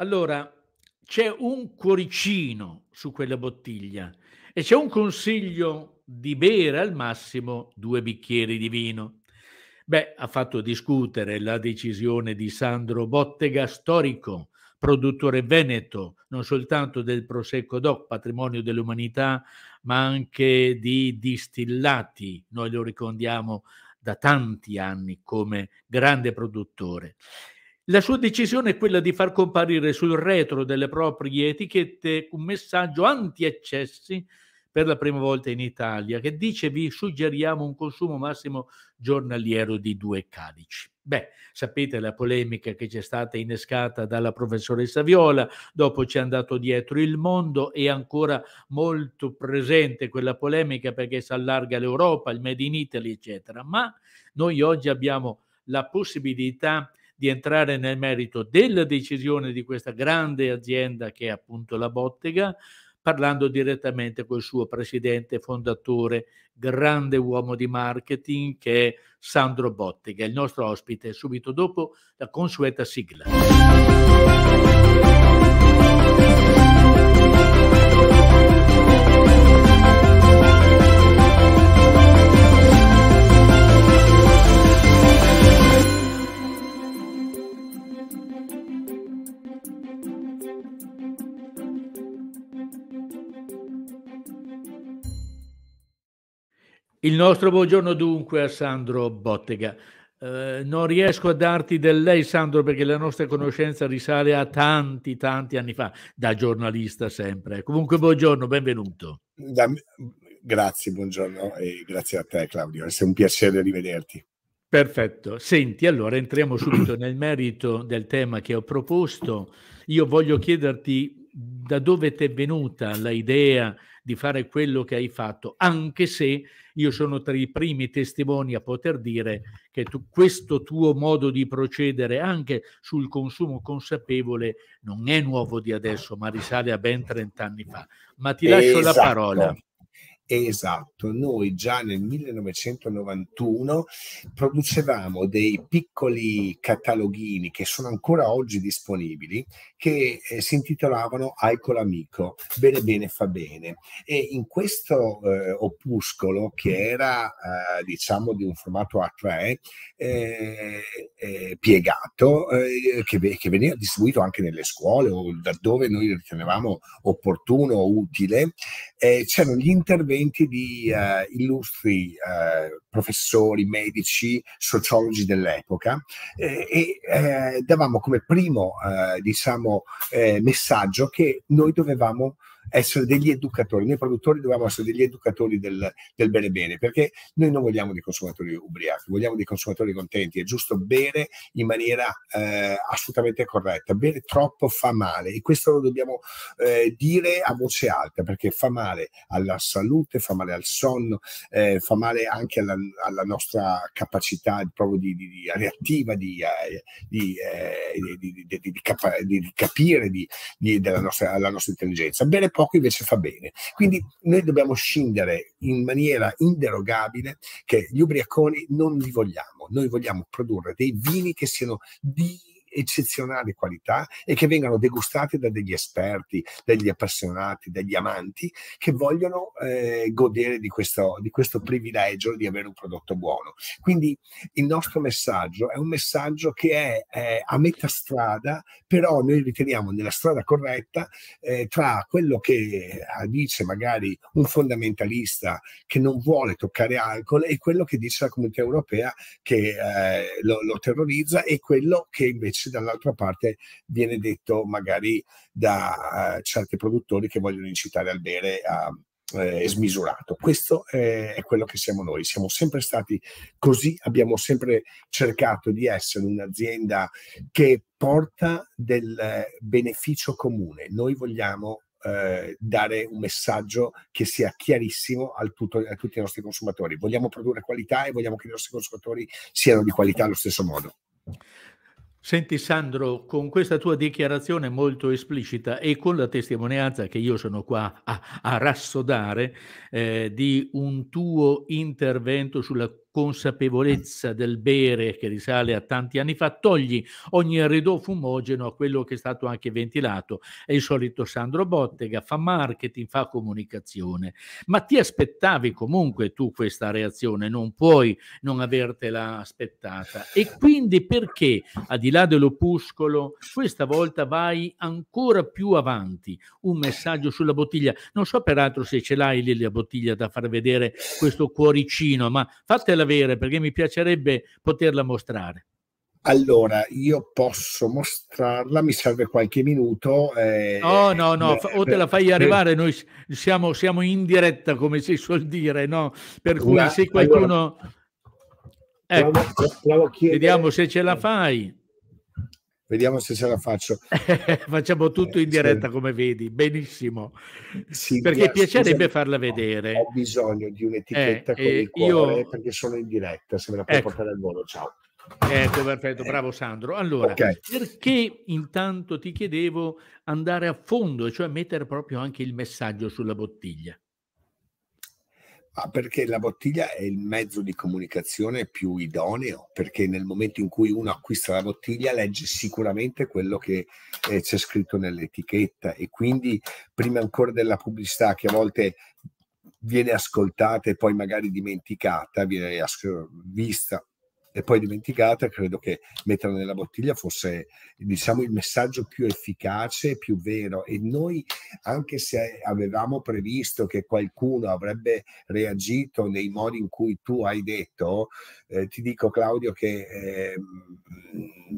Allora, c'è un cuoricino su quella bottiglia e c'è un consiglio di bere al massimo due bicchieri di vino. Beh, ha fatto discutere la decisione di Sandro Bottega, storico produttore veneto, non soltanto del Prosecco DOC, patrimonio dell'umanità, ma anche di distillati. Noi lo ricordiamo da tanti anni come grande produttore. La sua decisione è quella di far comparire sul retro delle proprie etichette un messaggio anti-eccessi per la prima volta in Italia che dice vi suggeriamo un consumo massimo giornaliero di due calici. Beh, sapete la polemica che c'è stata innescata dalla professoressa Viola, dopo ci è andato dietro il mondo, è ancora molto presente quella polemica perché si allarga l'Europa, il Made in Italy, eccetera. Ma noi oggi abbiamo la possibilità di entrare nel merito della decisione di questa grande azienda che è appunto la Bottega, parlando direttamente col suo presidente fondatore, grande uomo di marketing che è Sandro Bottega, il nostro ospite, subito dopo la consueta sigla. Il nostro buongiorno dunque a Sandro Bottega. Eh, non riesco a darti del lei, Sandro, perché la nostra conoscenza risale a tanti, tanti anni fa, da giornalista sempre. Comunque, buongiorno, benvenuto. Da, grazie, buongiorno e grazie a te, Claudio. È un piacere rivederti. Perfetto. Senti, allora entriamo subito nel merito del tema che ho proposto. Io voglio chiederti da dove ti è venuta l'idea di fare quello che hai fatto, anche se io sono tra i primi testimoni a poter dire che tu, questo tuo modo di procedere anche sul consumo consapevole non è nuovo di adesso, ma risale a ben 30 anni fa. Ma ti lascio esatto. la parola. Esatto. Esatto, noi già nel 1991 producevamo dei piccoli cataloghini che sono ancora oggi disponibili che eh, si intitolavano Aico l'amico, bene bene fa bene e in questo eh, opuscolo che era eh, diciamo di un formato A3 eh, eh, piegato eh, che, che, veniva distribuito anche nelle scuole o da dove noi ritenevamo opportuno o utile c'erano gli interventi interventi di eh, illustri eh, professori, medici, sociologi dell'epoca eh, e eh, davamo come primo eh, diciamo, messaggio che noi dovevamo essere degli educatori, noi produttori dobbiamo essere degli educatori del, del bene bene, perché noi non vogliamo dei consumatori ubriachi, vogliamo dei consumatori contenti, è giusto bere in maniera eh, assolutamente corretta, bere troppo fa male e questo lo dobbiamo eh, dire a voce alta perché fa male alla salute, fa male al sonno, eh, fa male anche alla, alla nostra capacità proprio di, di, di reattiva, di, eh, eh, di, di, capire di, della nostra, nostra intelligenza. Bene poco invece fa bene. Quindi noi dobbiamo scindere in maniera inderogabile che gli ubriaconi non li vogliamo, noi vogliamo produrre dei vini che siano di eccezionale qualità e che vengano degustate da degli esperti, degli appassionati, degli amanti che vogliono eh, godere di questo, di questo privilegio di avere un prodotto buono. Quindi il nostro messaggio è un messaggio che è, è a metà strada, però noi riteniamo nella strada corretta eh, tra quello che eh, dice magari un fondamentalista che non vuole toccare alcol e quello che dice la comunità europea che eh, lo, lo terrorizza e quello che invece invece dall'altra parte viene detto magari da uh, certi produttori che vogliono incitare al bere a, eh, smisurato. Questo è quello che siamo noi, siamo sempre stati così, abbiamo sempre cercato di essere un'azienda che porta del eh, beneficio comune. Noi vogliamo eh, dare un messaggio che sia chiarissimo tutto, a tutti i nostri consumatori. Vogliamo produrre qualità e vogliamo che i nostri consumatori siano di qualità allo stesso modo. Senti Sandro, con questa tua dichiarazione molto esplicita e con la testimonianza che io sono qua a, a rassodare eh, di un tuo intervento sulla consapevolezza del bere che risale a tanti anni fa, togli ogni arredo fumogeno a quello che è stato anche ventilato. È il solito Sandro Bottega, fa marketing, fa comunicazione. Ma ti aspettavi comunque tu questa reazione, non puoi non avertela aspettata. E quindi perché, al di là dell'opuscolo, questa volta vai ancora più avanti? Un messaggio sulla bottiglia. Non so peraltro se ce l'hai lì la bottiglia da far vedere questo cuoricino, ma fatela avere perché mi piacerebbe poterla mostrare. Allora, io posso mostrarla, mi serve qualche minuto. Eh, no, no, no, eh, o te la fai arrivare, noi siamo, siamo, in diretta, come si suol dire, no? Per cui se qualcuno... ecco, vediamo se ce la fai. Vediamo se ce la faccio. Facciamo tutto in diretta, come vedi, benissimo. Sì, perché dia, piacerebbe scusami, farla vedere. Ho bisogno di un'etichetta eh, con eh, il cuore perché sono in diretta, se me la puoi ecco. portare al volo, ciao. Ecco, perfetto, bravo Sandro. Allora, okay. perché intanto ti chiedevo andare a fondo, cioè mettere proprio anche il messaggio sulla bottiglia? Ma ah, perché la bottiglia è il mezzo di comunicazione più idoneo, perché nel momento in cui uno acquista la bottiglia legge sicuramente quello che eh, c'è scritto nell'etichetta e quindi prima ancora della pubblicità che a volte viene ascoltata e poi magari dimenticata, viene vista e poi dimenticata, credo che metterla nella bottiglia fosse diciamo, il messaggio più efficace, più vero. E noi, anche se avevamo previsto che qualcuno avrebbe reagito nei modi in cui tu hai detto, eh, ti dico Claudio che eh,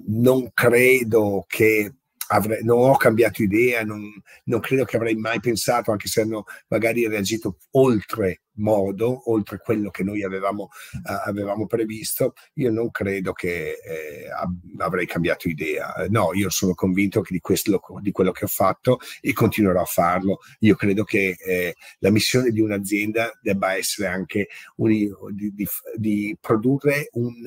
non credo che avrei, non ho cambiato idea, non, non, credo che avrei mai pensato, anche se hanno magari reagito oltre modo, oltre quello che noi avevamo, uh, avevamo previsto, io non credo che eh, avrei cambiato idea. No, io sono convinto che di, questo, di quello che ho fatto e continuerò a farlo. Io credo che eh, la missione di un'azienda debba essere anche un, di, di, di, produrre un,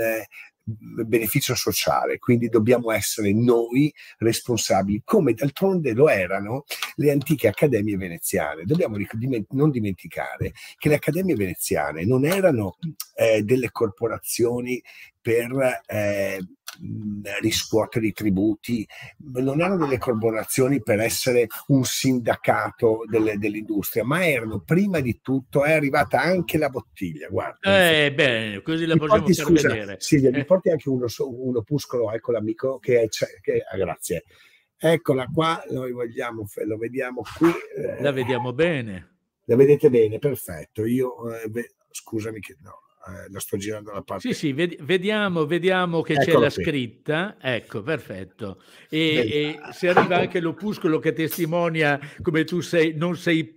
beneficio sociale, quindi dobbiamo essere noi responsabili, come d'altronde lo erano le antiche accademie veneziane. Dobbiamo non dimenticare che le accademie veneziane non erano eh, delle corporazioni per eh, riscuotere i tributi, non erano delle corporazioni per essere un sindacato dell'industria, ma erano prima di tutto, è arrivata anche la bottiglia, guarda. Eh, bene, così la possiamo porti, scusa, vedere. Silvia, eh. mi porti anche uno, un opuscolo, ecco l'amico che è, che, ah, grazie. Eccola qua, noi vogliamo, lo vediamo qui. Eh. La vediamo bene. La vedete bene, perfetto. Io, eh, beh, scusami che no, eh, la sto girando la parte. Sì, sì, ved- vediamo, vediamo che Eccolo c'è la qui. scritta. Ecco, perfetto. E, e, se arriva anche l'opuscolo che testimonia come tu sei, non sei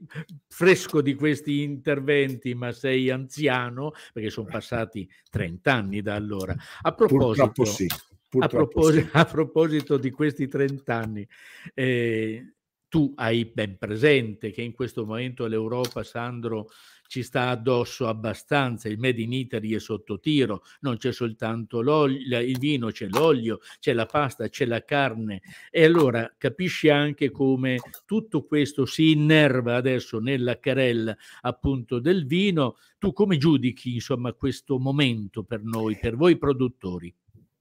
fresco di questi interventi, ma sei anziano, perché sono passati 30 anni da allora. A proposito, sì, a, proposito sì. a proposito, di questi 30 anni, eh, tu hai ben presente che in questo momento l'Europa, Sandro, ci sta addosso abbastanza, il Made in Italy è sotto tiro, non c'è soltanto il vino, c'è l'olio, c'è la pasta, c'è la carne e allora capisci anche come tutto questo si innerva adesso nella carella appunto del vino, tu come giudichi insomma questo momento per noi, per voi produttori?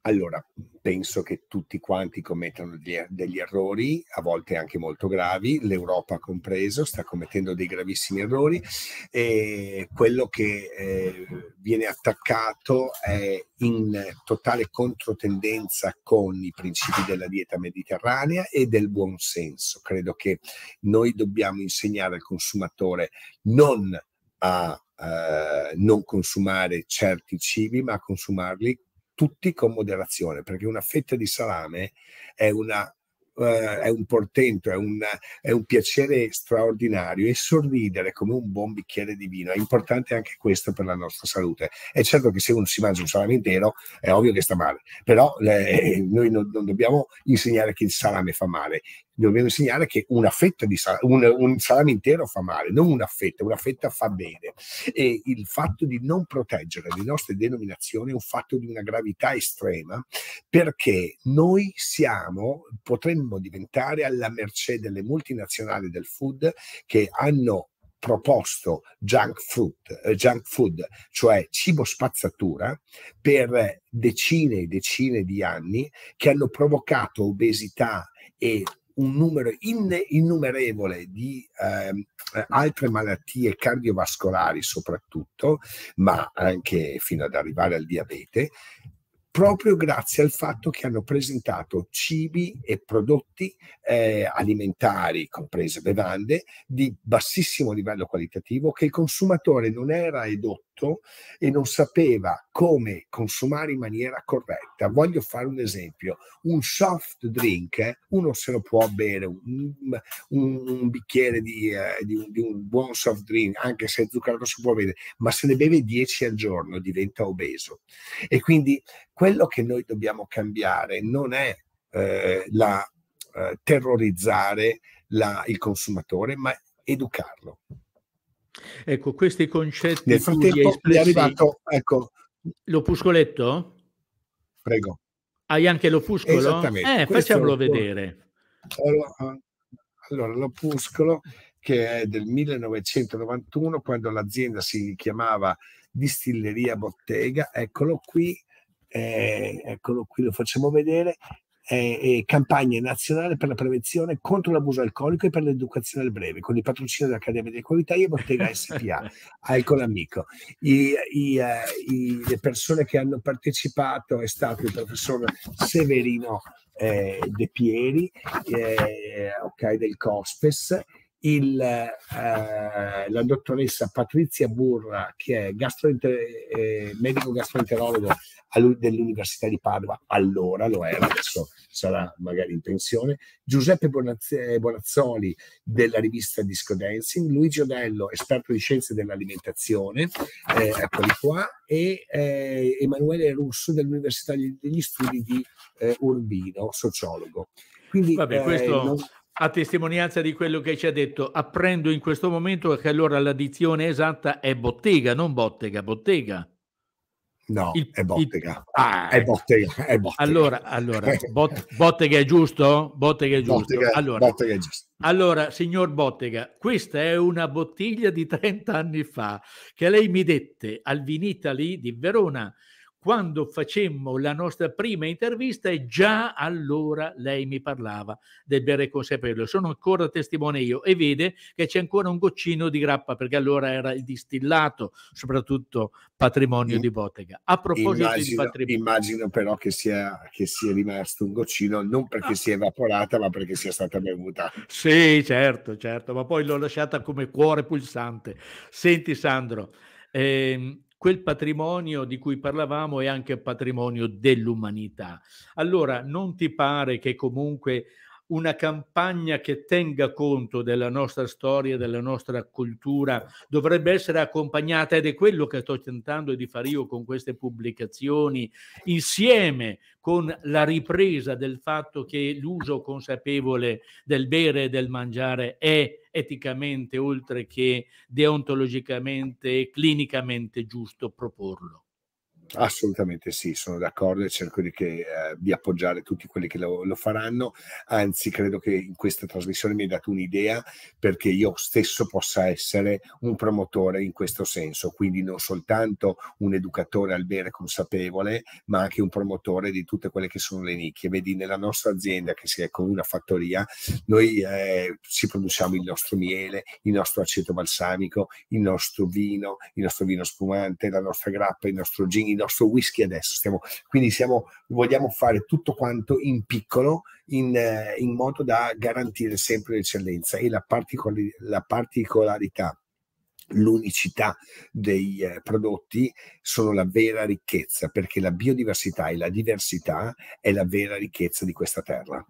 Allora, penso che tutti quanti commettano degli, er-, degli, errori, a volte anche molto gravi, l'Europa compreso sta commettendo dei gravissimi errori e quello che eh, viene attaccato è in totale controtendenza con i principi della dieta mediterranea e del buonsenso. Credo che noi dobbiamo insegnare al consumatore non a Uh, non consumare certi cibi, ma consumarli tutti con moderazione, perché una fetta di salame è, una, eh, è un portento, è un, è un, piacere straordinario e sorridere come un buon bicchiere di vino è importante anche questo per la nostra salute. È certo che se uno si mangia un salame intero è ovvio che sta male, però eh, noi non, non dobbiamo insegnare che il salame fa male dobbiamo insegnare che una fetta di sal- un, un, salame intero fa male, non una fetta, una fetta fa bene. E il fatto di non proteggere le nostre denominazioni è un fatto di una gravità estrema perché noi siamo, potremmo diventare alla mercé delle multinazionali del food che hanno proposto junk food, eh, junk food, cioè cibo spazzatura, per decine e decine di anni che hanno provocato obesità e un numero innumerevole di eh, altre malattie cardiovascolari soprattutto, ma anche fino ad arrivare al diabete, proprio grazie al fatto che hanno presentato cibi e prodotti eh, alimentari, comprese bevande, di bassissimo livello qualitativo, che il consumatore non era edotto tutto e non sapeva come consumare in maniera corretta. Voglio fare un esempio, un soft drink, eh, uno se lo può bere, un, un, un bicchiere di, eh, di, un, di, un, buon soft drink, anche se zuccherato si può bere, ma se ne beve 10 al giorno diventa obeso. E quindi quello che noi dobbiamo cambiare non è eh, la, eh, terrorizzare la, il consumatore, ma educarlo Ecco, questi concetti... Nel frattempo espressi... è arrivato, ecco... L'opuscoletto? Prego. Hai anche l'opuscolo? Esattamente. Eh, facciamolo vedere. Allora, eh, allora, l'opuscolo che è del 1991, quando l'azienda si chiamava Distilleria Bottega, eccolo qui, eh, eccolo qui, lo facciamo vedere, eh, campagne nazionale per la prevenzione contro l'abuso alcolico e per l'educazione al breve, con il patrocinio dell'Accademia dei Qualità e Bottega SPA, Alcol Amico. I, i, eh, i, le persone che hanno partecipato è stato il professor Severino eh, De Pieri, eh, okay, del COSPES, il, eh, la dottoressa Patrizia Burra, che è gastrointer- eh, medico gastroenterologo dell'Università di Padova, allora lo era, adesso sarà magari in pensione, Giuseppe Bonazz- Bonazzoli della rivista Disco Dancing, Luigi Odello, esperto di scienze dell'alimentazione, eh, eccoli qua, e eh, Emanuele Russo dell'Università degli Studi di eh, Urbino, sociologo. Quindi, Vabbè, eh, questo... non a testimonianza di quello che ci ha detto, apprendo in questo momento che allora la dizione esatta è bottega, non bottega, bottega. No, il, è bottega. Il, ah, è ecco. bottega, è bottega. Allora, allora bot, bottega è giusto? Bottega è giusto. Bottega, allora, bottega è giusto. Allora, signor Bottega, questa è una bottiglia di 30 anni fa che lei mi dette al Vinitali di Verona quando facemmo la nostra prima intervista e già allora lei mi parlava del bere consapevole. Sono ancora testimone io e vede che c'è ancora un goccino di grappa perché allora era il distillato, soprattutto patrimonio In, di bottega. A proposito immagino, di patrimonio. Immagino però che sia, che sia rimasto un goccino non perché ah. sia evaporata ma perché sia stata bevuta. Sì, certo, certo, ma poi l'ho lasciata come cuore pulsante. Senti Sandro. Eh, quel patrimonio di cui parlavamo è anche patrimonio dell'umanità. Allora, non ti pare che comunque una campagna che tenga conto della nostra storia, della nostra cultura, dovrebbe essere accompagnata, ed è quello che sto tentando di fare io con queste pubblicazioni, insieme con la ripresa del fatto che l'uso consapevole del bere e del mangiare è eticamente oltre che deontologicamente e clinicamente giusto proporlo. Assolutamente sì, sono d'accordo e cerco di, che, eh, di appoggiare tutti quelli che lo, lo, faranno, anzi credo che in questa trasmissione mi hai dato un'idea perché io stesso possa essere un promotore in questo senso, quindi non soltanto un educatore al bere consapevole, ma anche un promotore di tutte quelle che sono le nicchie. Vedi, nella nostra azienda, che si è come una fattoria, noi eh, ci produciamo il nostro miele, il nostro aceto balsamico, il nostro vino, il nostro vino spumante, la nostra grappa, il nostro gin, il nostro nostro whisky adesso. Stiamo, quindi siamo, vogliamo fare tutto quanto in piccolo, in, eh, in modo da garantire sempre l'eccellenza e la, particoli- la particolarità l'unicità dei eh, prodotti sono la vera ricchezza perché la biodiversità e la diversità è la vera ricchezza di questa terra.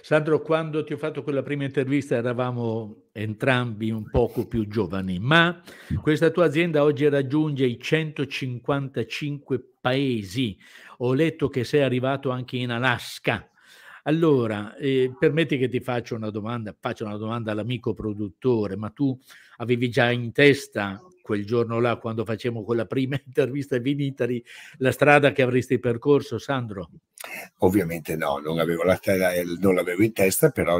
Sandro, quando ti ho fatto quella prima intervista eravamo entrambi un poco più giovani, ma questa tua azienda oggi raggiunge i 155 paesi. Ho letto che sei arrivato anche in Alaska. Allora, eh, permetti che ti faccia una domanda, faccio una domanda all'amico produttore, ma tu avevi già in testa quel giorno là, quando facevamo quella prima intervista a Vinitari, la strada che avresti percorso, Sandro? Ovviamente no, non, la, non l'avevo in testa, però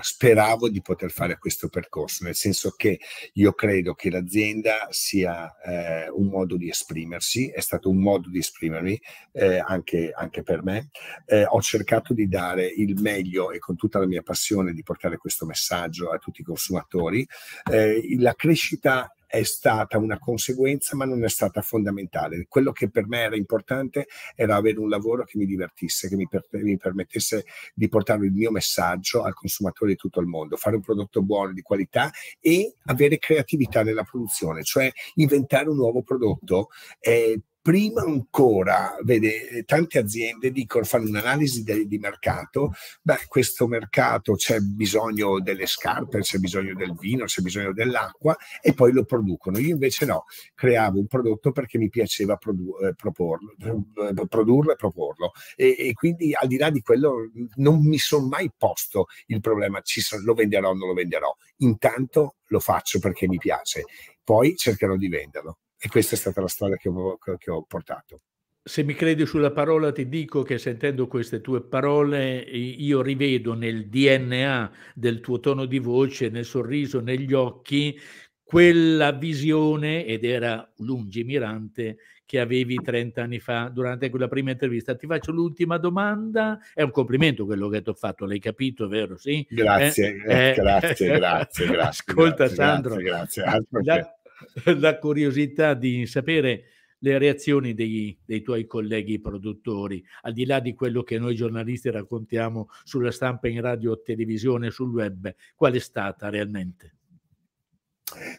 speravo di poter fare questo percorso, nel senso che io credo che l'azienda sia eh, un modo di esprimersi, è stato un modo di esprimermi eh, anche, anche, per me. Eh, ho cercato di dare il meglio e con tutta la mia passione di portare questo messaggio a tutti i consumatori. Eh, la crescita è stata una conseguenza, ma non è stata fondamentale. Quello che per me era importante era avere un lavoro che mi divertisse, che mi, per mi permettesse di portare il mio messaggio al consumatore di tutto il mondo, fare un prodotto buono, di qualità e avere creatività nella produzione, cioè inventare un nuovo prodotto, eh, prima ancora, vede, tante aziende dicono, fanno un'analisi de, di mercato, beh, questo mercato c'è bisogno delle scarpe, c'è bisogno del vino, c'è bisogno dell'acqua e poi lo producono. Io invece no, creavo un prodotto perché mi piaceva produ- eh, proporlo, eh, produrlo e proporlo. E, e, quindi al di là di quello non mi sono mai posto il problema, sono, lo venderò o non lo venderò. Intanto lo faccio perché mi piace, poi cercherò di venderlo. E questa è stata la strada che ho, che ho portato. Se mi credi sulla parola ti dico che sentendo queste tue parole io rivedo nel DNA del tuo tono di voce, nel sorriso, negli occhi, quella visione, ed era lungimirante, che avevi 30 anni fa durante quella prima intervista. Ti faccio l'ultima domanda, è un complimento quello che ti ho fatto, l'hai capito, vero? Sì? Grazie, eh? Eh, grazie, eh? grazie, grazie. Ascolta grazie, Sandro. Grazie, grazie. la curiosità di sapere le reazioni dei, dei, tuoi colleghi produttori, al di là di quello che noi giornalisti raccontiamo sulla stampa in radio, televisione, sul web, qual è stata realmente?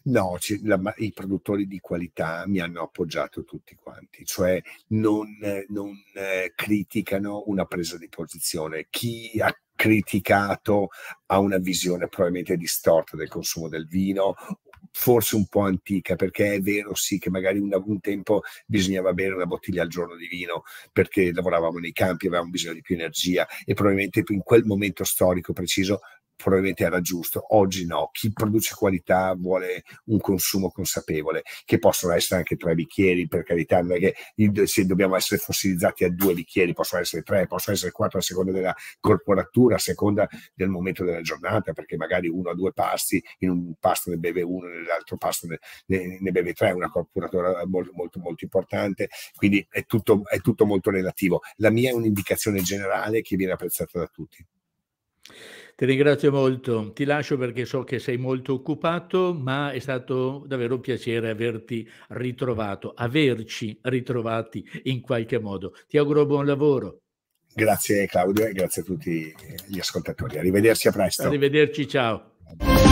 No, ci, la, i produttori di qualità mi hanno appoggiato tutti quanti, cioè non, non eh, criticano una presa di posizione. Chi ha criticato ha una visione probabilmente distorta del consumo del vino forse un po' antica, perché è vero sì che magari un, un tempo bisognava bere una bottiglia al giorno di vino perché lavoravamo nei campi, avevamo bisogno di più energia e probabilmente in quel momento storico preciso probabilmente era giusto, oggi no. Chi produce qualità vuole un consumo consapevole, che possono essere anche tre bicchieri, per carità, non è che se dobbiamo essere fossilizzati a due bicchieri, possono essere tre, possono essere quattro a seconda della corporatura, a seconda del momento della giornata, perché magari uno ha due pasti, in un pasto ne beve uno, nell'altro pasto ne, ne, ne beve tre, è una corporatura molto, molto, molto importante, quindi è tutto, è tutto molto relativo. La mia è un'indicazione generale che viene apprezzata da tutti. Ti ringrazio molto, ti lascio perché so che sei molto occupato, ma è stato davvero un piacere averti ritrovato, averci ritrovati in qualche modo. Ti auguro buon lavoro. Grazie Claudio e grazie a tutti gli ascoltatori. Arrivederci a presto. Arrivederci, ciao.